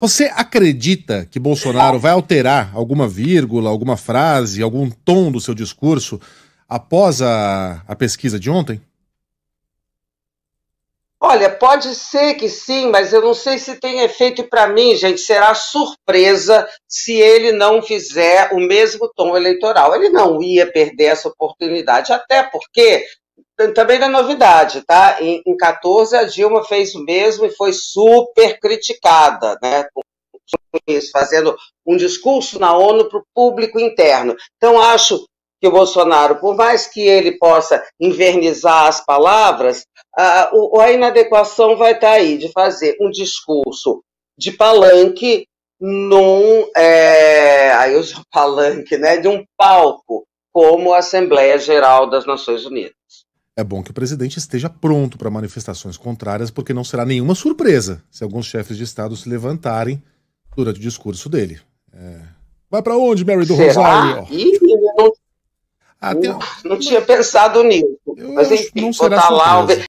Você acredita que Bolsonaro vai alterar alguma vírgula, alguma frase, algum tom do seu discurso após a, a pesquisa de ontem? Olha, pode ser que sim, mas eu não sei se tem efeito para mim, gente. Será surpresa se ele não fizer o mesmo tom eleitoral. Ele não ia perder essa oportunidade, até porque também da novidade, tá? Em, em 14 a Dilma fez o mesmo e foi super criticada, né? fazendo um discurso na ONU para o público interno. Então acho que o Bolsonaro, por mais que ele possa invernizar as palavras, a, a inadequação vai estar tá aí de fazer um discurso de palanque num é, aí eu palanque, né, de um palco como a Assembleia Geral das Nações Unidas. É bom que o presidente esteja pronto para manifestações contrárias, porque não será nenhuma surpresa se alguns chefes de Estado se levantarem durante o discurso dele. É... Vai para onde, Mary do será? Rosário? Ih, não, ah, não, tinha pensado nisso. Eu mas enfim, não será botar tá surpresa. lá.